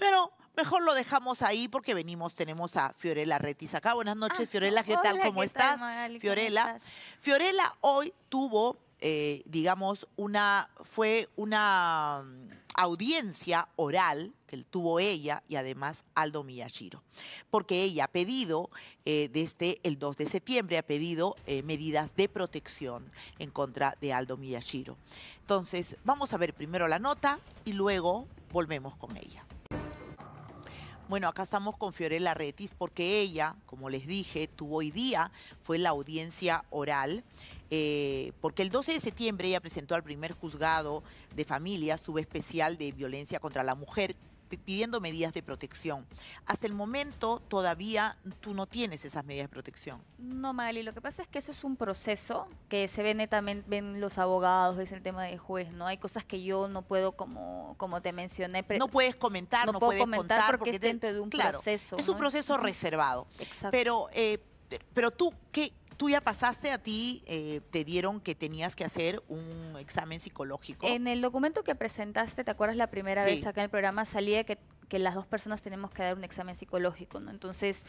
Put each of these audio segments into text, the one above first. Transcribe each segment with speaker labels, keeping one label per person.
Speaker 1: Pero mejor lo dejamos ahí porque venimos, tenemos a Fiorella Retis acá. Buenas noches, ah, Fiorella, ¿qué tal? ¿Cómo estás? Fiorella. Fiorella hoy tuvo, eh, digamos, una, fue una mm, audiencia oral que tuvo ella y además Aldo Miyashiro, porque ella ha pedido eh, desde el 2 de septiembre, ha pedido eh, medidas de protección en contra de Aldo Miyashiro. Entonces, vamos a ver primero la nota y luego volvemos con ella. Bueno, acá estamos con Fiorella Retis porque ella, como les dije, tuvo hoy día, fue la audiencia oral. Eh, porque el 12 de septiembre ella presentó al primer juzgado de familia subespecial de violencia contra la mujer pidiendo medidas de protección. Hasta el momento todavía tú no tienes esas medidas de
Speaker 2: protección. No, Magali, lo que pasa es que eso es un proceso que se ve netamente, ven los abogados, es el tema del juez, ¿no? Hay cosas que yo no puedo, como, como te mencioné. No
Speaker 1: puedes comentar, no, no puedes comentar contar. Porque, es dentro de un claro, proceso. Es un proceso reservado. Exacto. Pero, eh, pero tú, ¿qué, tú ya pasaste, a ti eh, te dieron que tenías que hacer un examen psicológico. En
Speaker 2: el documento que presentaste, ¿te acuerdas la primera vez acá en el programa? Salía que, que las dos personas tenemos que dar un examen psicológico, ¿no? Entonces,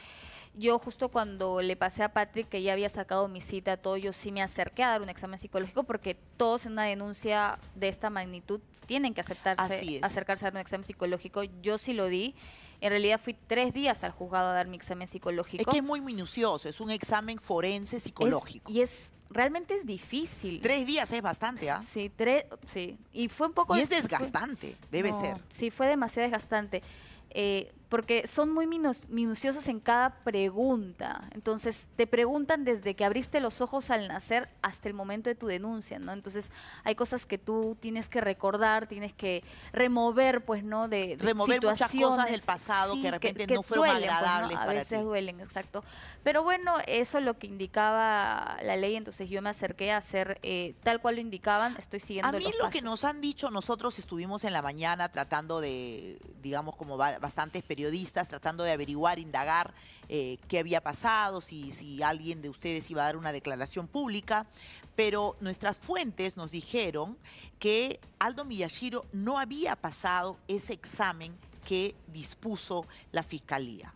Speaker 2: yo justo cuando le pasé a Patrick que ya había sacado mi cita, todo, yo sí me acerqué a dar un examen psicológico porque todos en una denuncia de esta magnitud tienen que aceptarse, acercarse a dar un examen psicológico. Yo sí lo di. En realidad fui tres días al juzgado a dar mi examen psicológico. Es que es muy minucioso, es un examen forense psicológico. y es realmente es difícil. Tres días es bastante, ¿ah? Sí, tres, sí. Y fue un poco... Y es desgastante, debe ser. Sí, fue demasiado desgastante. Eh, porque son muy minuciosos en cada pregunta. Entonces, te preguntan desde que abriste los ojos al nacer hasta el momento de tu denuncia, ¿no? Entonces, hay cosas que tú tienes que recordar, tienes que remover, pues, ¿no? De, situaciones, del pasado que de repente no fueron duelen, pues, agradables ¿no? A veces duelen, exacto. Pero bueno, eso es lo que indicaba la ley, entonces yo me acerqué a hacer eh, tal cual lo indicaban, estoy siguiendo A mí lo que
Speaker 1: nos han dicho, nosotros estuvimos en la mañana tratando de, digamos, como bastante experimentar periodistas tratando de averiguar, indagar eh, qué había pasado, si, si alguien de ustedes iba a dar una declaración pública, pero nuestras fuentes nos dijeron que Aldo Miyashiro no había pasado ese examen que dispuso la fiscalía.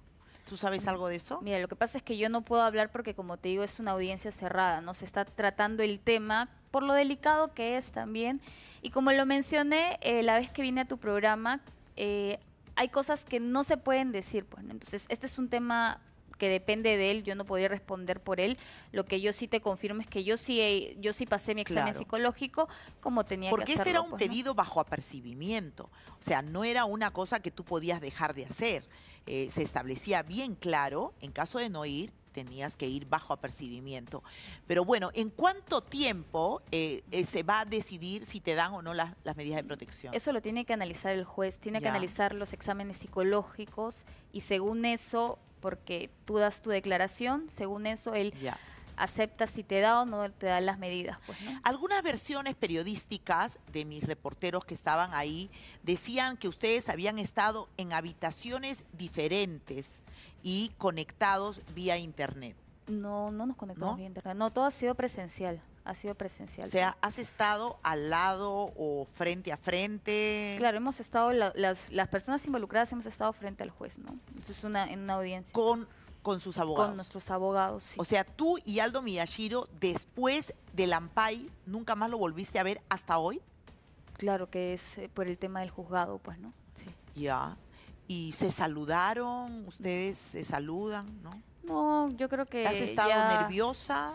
Speaker 1: ¿Tú sabes algo de
Speaker 2: eso? Mira, lo que pasa es que yo no puedo hablar porque, como te digo, es una audiencia cerrada, ¿no? Se está tratando el tema por lo delicado que es también. Y como lo mencioné eh, la vez que vine a tu programa, eh, hay cosas que no se pueden decir, pues. Entonces, este es un tema que depende de él, yo no podría responder por él. Lo que yo sí te confirmo es que yo sí yo sí pasé mi examen psicológico como tenía que hacerlo. Porque este era un pues, pedido
Speaker 1: bajo apercibimiento, o sea, no era una cosa que tú podías dejar de hacer. Eh, se establecía bien claro, en caso de no ir, tenías que ir bajo apercibimiento. Pero bueno, ¿en cuánto tiempo eh, eh, se va a decidir si te dan o no las, medidas de protección? Eso
Speaker 2: lo tiene que analizar el juez, tiene que analizar los exámenes psicológicos y según eso, porque tú das tu declaración, según eso él acepta si te da o no te dan las medidas. Pues, Algunas versiones
Speaker 1: periodísticas de mis reporteros que estaban ahí decían que ustedes habían estado en habitaciones diferentes y conectados vía internet.
Speaker 2: No, no nos conectamos vía internet. No, todo ha sido presencial ha sido presencial. O sea,
Speaker 1: ¿has estado
Speaker 2: al lado o frente a frente? Claro, hemos estado, las, las, personas involucradas hemos estado frente al juez, ¿no? Entonces, una, en una audiencia. Con
Speaker 1: con sus abogados. Con
Speaker 2: nuestros abogados, sí.
Speaker 1: O sea, tú y Aldo Miyashiro, después del Ampay, ¿nunca más lo volviste a ver hasta hoy?
Speaker 2: Claro, que es eh, por el tema del juzgado, pues, ¿no? Sí.
Speaker 1: Ya. ¿Y se saludaron? ¿Ustedes se saludan, no?
Speaker 2: No, yo creo que. ¿Has estado nerviosa?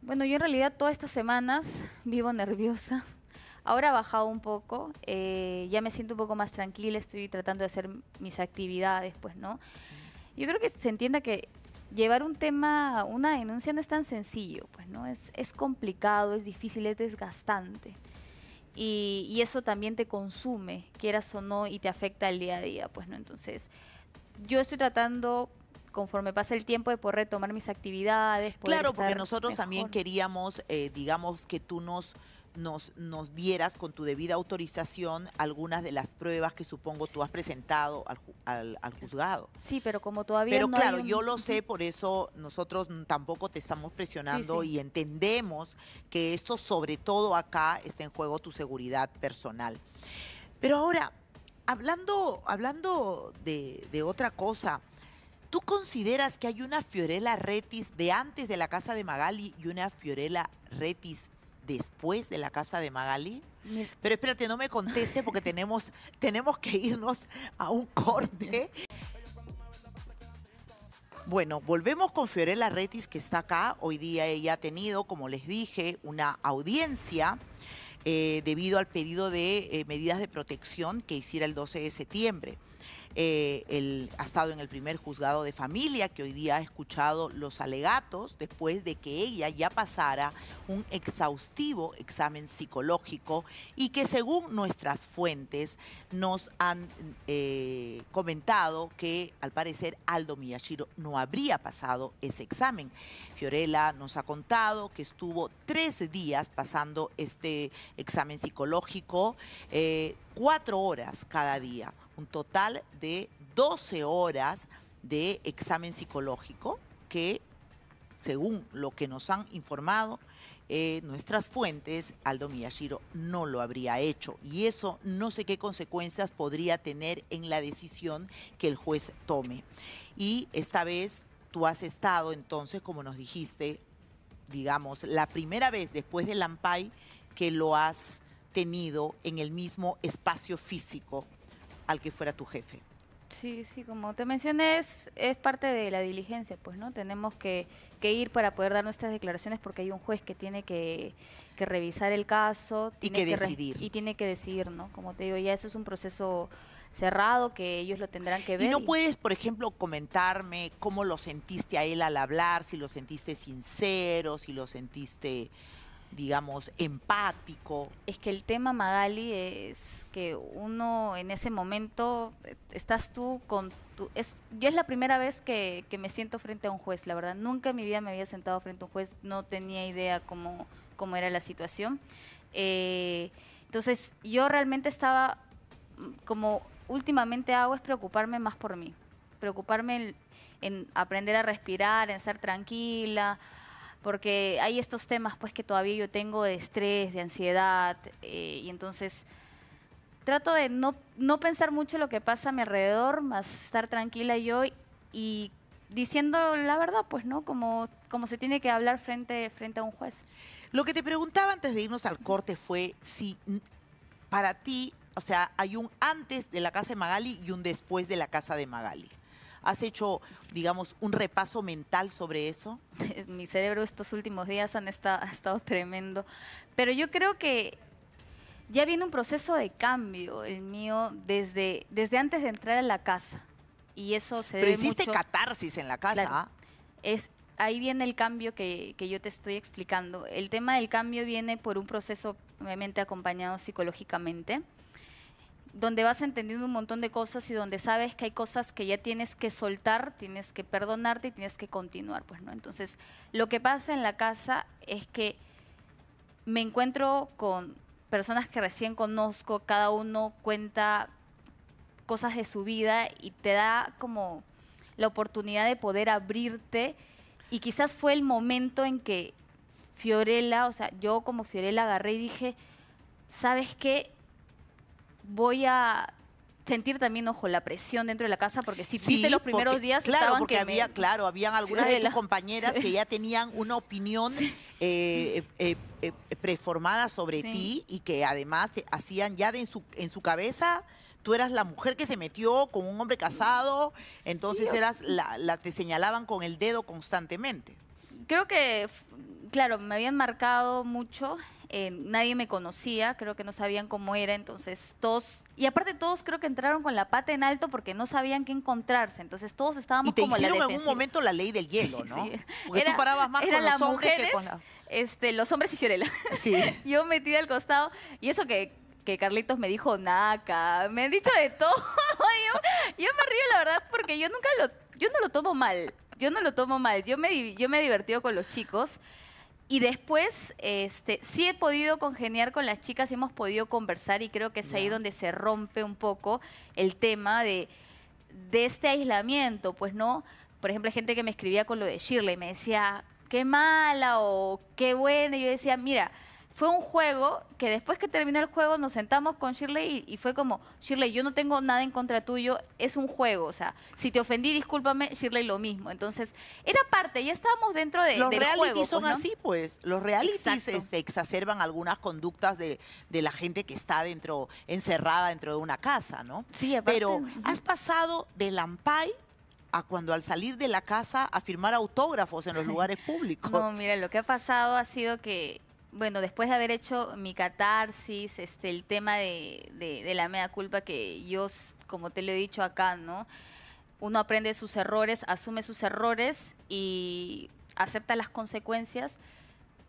Speaker 2: Bueno, yo en realidad todas estas semanas vivo nerviosa. Ahora ha bajado un poco, eh, ya me siento un poco más tranquila, estoy tratando de hacer mis actividades, pues, ¿no? yo creo que se entienda que llevar un tema, una denuncia no es tan sencillo, pues no, es, es complicado, es difícil, es desgastante. Y, y, eso también te consume, quieras o no, y te afecta el día a día, pues no. Entonces, yo estoy tratando conforme pasa el tiempo de poder retomar mis actividades. claro, porque nosotros también
Speaker 1: queríamos, eh, digamos, que tú nos nos, dieras con tu debida autorización algunas de las pruebas que supongo tú has presentado al, juzgado.
Speaker 2: Sí, pero como todavía pero claro, yo lo
Speaker 1: sé, por eso nosotros tampoco te estamos presionando y entendemos que esto, sobre todo acá, está en juego tu seguridad personal. Pero ahora, hablando, hablando de, de otra cosa, ¿Tú consideras que hay una Fiorella Retis de antes de la casa de Magali y una Fiorella Retis después de la casa de Magali. Pero espérate, no me conteste porque tenemos, tenemos que irnos a un corte. Bueno, volvemos con Fiorella Retis que está acá. Hoy día ella ha tenido, como les dije, una audiencia eh, debido al pedido de eh, medidas de protección que hiciera el 12 de septiembre. Eh, ha estado en el primer juzgado de familia que hoy día ha escuchado los alegatos después de que ella ya pasara un exhaustivo examen psicológico y que según nuestras fuentes nos han eh, comentado que al parecer Aldo Miyashiro no habría pasado ese examen. Fiorella nos ha contado que estuvo tres días pasando este examen psicológico, eh, cuatro horas cada día un total de 12 horas de examen psicológico que, según lo que nos han informado eh, nuestras fuentes, Aldo Miyashiro no lo habría hecho. Y eso no sé qué consecuencias podría tener en la decisión que el juez tome. Y esta vez tú has estado entonces, como nos dijiste, digamos, la primera vez después del Ampay que lo has tenido en el mismo espacio físico al que fuera tu jefe.
Speaker 2: Sí, sí, como te mencioné, es, parte de la diligencia, pues, ¿no? Tenemos que, ir para poder dar nuestras declaraciones porque hay un juez que tiene que, revisar el caso. Y tiene que, decidir. Y tiene que decidir, ¿no? Como te digo, ya eso es un proceso cerrado que ellos lo tendrán que ver. ¿Y no
Speaker 1: puedes, por ejemplo, comentarme cómo lo sentiste a él al hablar, si lo sentiste sincero, si lo sentiste digamos, empático.
Speaker 2: Es que el tema, Magali, es que uno en ese momento eh, estás tú con tu... Es, yo es la primera vez que, me siento frente a un juez, la verdad. Nunca en mi vida me había sentado frente a un juez, no tenía idea cómo, cómo era la situación. Eh, entonces, yo realmente estaba, mm, como últimamente hago, es preocuparme más por mí, preocuparme en, en aprender a respirar, en ser tranquila porque hay estos temas pues que todavía yo tengo de estrés, de ansiedad, eh, y entonces trato de no, no pensar mucho lo que pasa a mi alrededor, más estar tranquila yo y diciendo la verdad, pues, ¿no? Como, como se tiene que hablar frente, frente a un juez.
Speaker 1: Lo que te preguntaba antes de irnos al corte fue si para ti, o sea, hay un antes de la casa de Magali y un después de la casa de Magali. ¿Has hecho, digamos, un repaso mental sobre eso?
Speaker 2: Mi cerebro estos últimos días han estado, ha estado tremendo, pero yo creo que ya viene un proceso de cambio, el mío, desde, desde antes de entrar a la casa. Y eso se Pero debe catarsis en la casa. ¿ah? es, ahí viene el cambio que, que, yo te estoy explicando. El tema del cambio viene por un proceso obviamente acompañado psicológicamente donde vas entendiendo un montón de cosas y donde sabes que hay cosas que ya tienes que soltar, tienes que perdonarte y tienes que continuar, pues, ¿no? Entonces, lo que pasa en la casa es que me encuentro con personas que recién conozco, cada uno cuenta cosas de su vida y te da como la oportunidad de poder abrirte y quizás fue el momento en que Fiorella, o sea, yo como Fiorella agarré y dije, ¿sabes qué? voy a sentir también, ojo, la presión dentro de la casa, porque si viste los primeros días claro, porque había, claro, habían algunas de tus compañeras que ya
Speaker 1: tenían una opinión eh, eh, eh, preformada sobre ti y que además hacían ya de en su, en su cabeza tú eras la mujer que se metió con un hombre casado, entonces eras la, la, te señalaban con el dedo constantemente.
Speaker 2: Creo que, claro, me habían marcado mucho eh, nadie me conocía, creo que no sabían cómo era, entonces todos, y aparte todos creo que entraron con la pata en alto porque no sabían qué encontrarse, entonces todos estábamos y como en un
Speaker 1: momento la ley del hielo, ¿no? Sí. Porque más con los mujeres, que con
Speaker 2: este, los hombres y Fiorella. Sí. Yo metida al costado, y eso que que Carlitos me dijo naca, me han dicho de todo. yo, me río la verdad porque yo nunca lo, yo no lo tomo mal, yo no lo tomo mal, yo me, yo me he divertido con los chicos. Y después, este, sí he podido congeniar con las chicas, y hemos podido conversar y creo que es ahí donde se rompe un poco el tema de, de este aislamiento, pues no, por ejemplo, hay gente que me escribía con lo de Shirley, me decía, qué mala o qué buena, y yo decía, mira, fue un juego que después que terminé el juego nos sentamos con Shirley y, fue como, Shirley, yo no tengo nada en contra tuyo, es un juego, o sea, si te ofendí, discúlpame, Shirley lo mismo. Entonces, era parte, ya estábamos dentro de, Los del juego. Los realities son pues, así,
Speaker 1: pues. Los realities este, exacerban algunas conductas de, la gente que está dentro, encerrada dentro de una casa, ¿no? Sí, aparte, Pero has pasado de Ampay a cuando al salir de la casa a firmar autógrafos en los lugares
Speaker 2: públicos. No, mira, lo que ha pasado ha sido que bueno, después de haber hecho mi catarsis, este, el tema de, la mea culpa que yo, como te lo he dicho acá, ¿no? Uno aprende sus errores, asume sus errores y acepta las consecuencias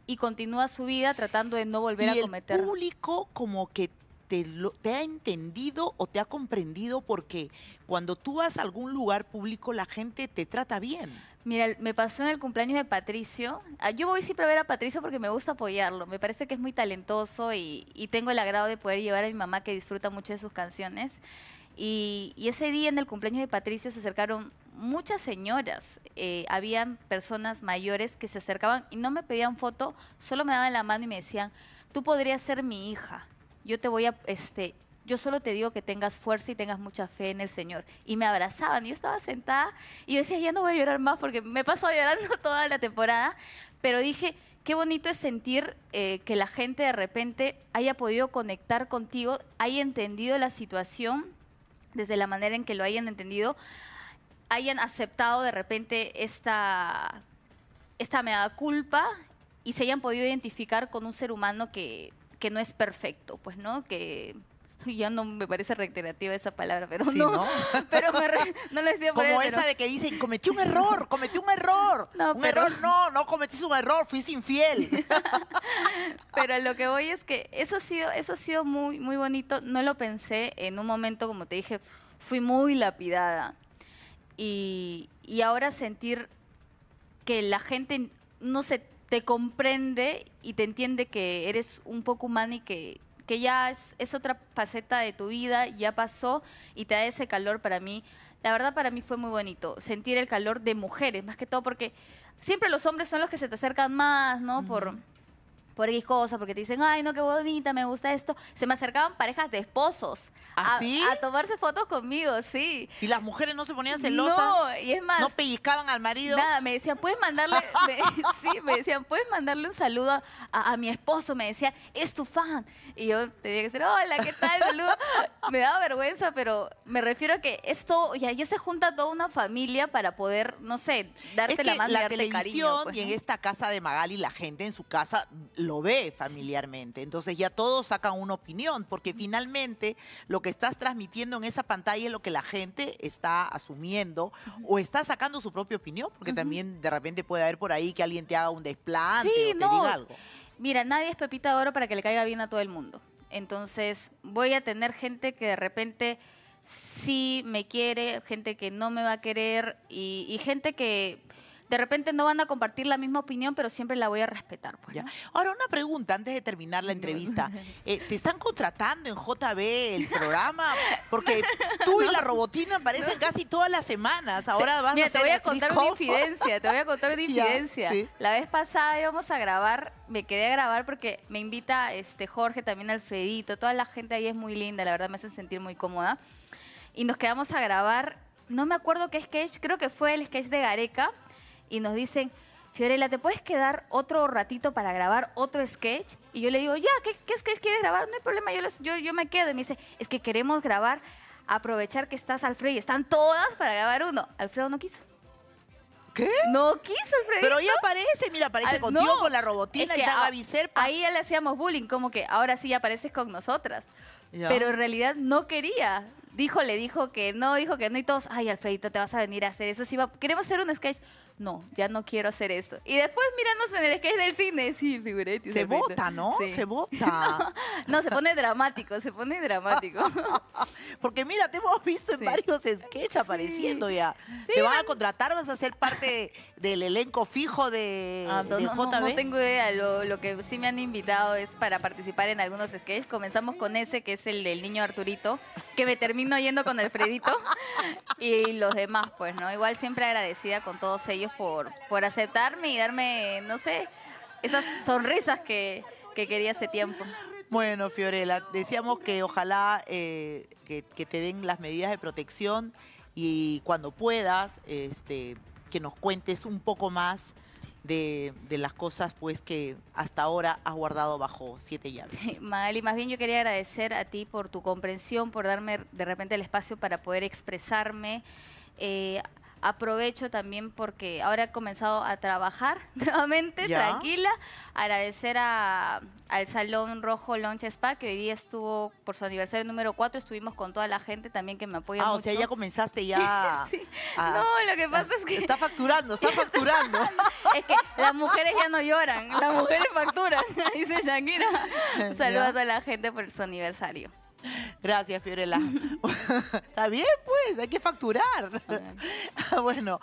Speaker 2: y continúa su vida tratando de no volver a cometer. El público
Speaker 1: como que te, ha entendido o te ha comprendido porque cuando tú vas a algún lugar público la gente te trata bien.
Speaker 2: Mira, me pasó en el cumpleaños de Patricio. Ah, yo voy siempre a ver a Patricio porque me gusta apoyarlo. Me parece que es muy talentoso y, tengo el agrado de poder llevar a mi mamá que disfruta mucho de sus canciones. Y, ese día en el cumpleaños de Patricio se acercaron muchas señoras, eh, habían personas mayores que se acercaban y no me pedían foto, solo me daban la mano y me decían, tú podrías ser mi hija yo te voy a, este, yo solo te digo que tengas fuerza y tengas mucha fe en el Señor. Y me abrazaban, y yo estaba sentada y yo decía, ya no voy a llorar más porque me he pasado llorando toda la temporada, pero dije, qué bonito es sentir eh, que la gente de repente haya podido conectar contigo, haya entendido la situación desde la manera en que lo hayan entendido, hayan aceptado de repente esta, esta mea culpa y se hayan podido identificar con un ser humano que que no es perfecto, pues, ¿no? Que ya no me parece reiterativa esa palabra, pero sí, no,
Speaker 1: Pero me no lo decía Como esa de que dicen, cometí un error, cometí un error. un pero... error, no, no cometí un error, fuiste infiel.
Speaker 2: pero lo que voy es que eso ha sido, eso ha sido muy, muy bonito. No lo pensé en un momento, como te dije, fui muy lapidada. Y, y ahora sentir que la gente, no se te comprende y te entiende que eres un poco humano y que, que ya es, es otra faceta de tu vida, ya pasó y te da ese calor para mí. La verdad para mí fue muy bonito sentir el calor de mujeres, más que todo porque siempre los hombres son los que se te acercan más, ¿no? Por por X cosa, porque te dicen, ay, no, qué bonita, me gusta esto. Se me acercaban parejas de esposos a, ¿Ah, tomarse fotos conmigo, sí. ¿Y las
Speaker 1: mujeres no se ponían celosas? No, y es más. ¿No
Speaker 2: pellizcaban al marido? Nada, me decían, puedes mandarle, decían, puedes mandarle un saludo a, mi esposo. Me decían, es tu fan. Y yo tenía que decir, hola, ¿qué tal? Saludo. me daba vergüenza, pero me refiero a que esto, ya, ya se junta toda una familia para poder, no sé, darte la mano la y pues, y en esta
Speaker 1: casa de Magali, la gente en su casa lo ve familiarmente. Entonces ya todos sacan una opinión, porque finalmente lo que estás transmitiendo en esa pantalla es lo que la gente está asumiendo o está sacando su propia opinión, porque también de repente puede haber por ahí que alguien te haga un desplante o te diga algo.
Speaker 2: Mira, nadie es pepita de oro para que le caiga bien a todo el mundo. Entonces voy a tener gente que de repente sí me quiere, gente que no me va a querer y gente que de repente no van a compartir la misma opinión, pero siempre la voy a respetar. Pues,
Speaker 1: Ahora, una pregunta antes de terminar la entrevista. Eh, ¿Te están contratando en JB el programa? Porque tú y la robotina aparecen casi todas las semanas. Ahora vas a te voy a contar una infidencia,
Speaker 2: te voy a contar una infidencia. La vez pasada íbamos a grabar, me quedé a grabar porque me invita este Jorge, también Alfredito, toda la gente ahí es muy linda, la verdad me hacen sentir muy cómoda. Y nos quedamos a grabar, no me acuerdo qué sketch, creo que fue el sketch de Gareca y nos dicen, Fiorella, ¿te puedes quedar otro ratito para grabar otro sketch? Y yo le digo, ya, ¿qué, sketch quieres grabar? No hay problema, yo, yo, me quedo. Y me dice, es que queremos grabar, aprovechar que estás, Alfredo, y están todas para grabar uno. Alfredo no quiso. ¿Qué? No quiso Alfredo. Pero ya aparece, mira,
Speaker 1: aparece ah, contigo con la robotina y a, la
Speaker 2: Ahí ya le hacíamos bullying, como que ahora sí apareces con nosotras. Pero en realidad no quería. Dijo, le dijo que no, dijo que no y todos, ay, Alfredito, te vas a venir a hacer eso. Si queremos hacer un sketch no, ya no quiero hacer esto. Y después mirándonos en el sketch del cine, sí, figuré. Se vota, ¿no? Se vota. no, se pone dramático, se pone dramático. Porque mira, te hemos visto en varios sketches
Speaker 1: apareciendo ya. te van a contratar, vas a ser parte del elenco fijo de,
Speaker 2: ah, no, JB. No, tengo idea, lo, que sí me han invitado es para participar en algunos sketches. Comenzamos con ese, que es el del niño Arturito, que me termino yendo con el Fredito. y los demás, pues, ¿no? Igual siempre agradecida con todos ellos por, por aceptarme y darme, no sé, esas sonrisas que, que quería hace tiempo.
Speaker 1: Bueno, Fiorella, decíamos que ojalá eh, que, te den las medidas de protección y cuando puedas, este, que nos cuentes un poco más de, las cosas pues que hasta ahora has guardado bajo siete llaves.
Speaker 2: Mali, más bien yo quería agradecer a ti por tu comprensión, por darme de repente el espacio para poder expresarme. Eh, Aprovecho también porque ahora he comenzado a trabajar nuevamente, tranquila. Agradecer a, al Salón Rojo Launch Spa, que hoy día estuvo por su aniversario número 4. Estuvimos con toda la gente también que me apoya ah, o sea, ya comenzaste ya. no, lo que pasa es que. Está facturando, está facturando. es que las mujeres ya no lloran, las mujeres facturan, dice Shakira. Saludos a toda la gente por su aniversario.
Speaker 1: Gracias, Fiorella.
Speaker 2: Está bien, pues, hay que
Speaker 1: facturar. bueno,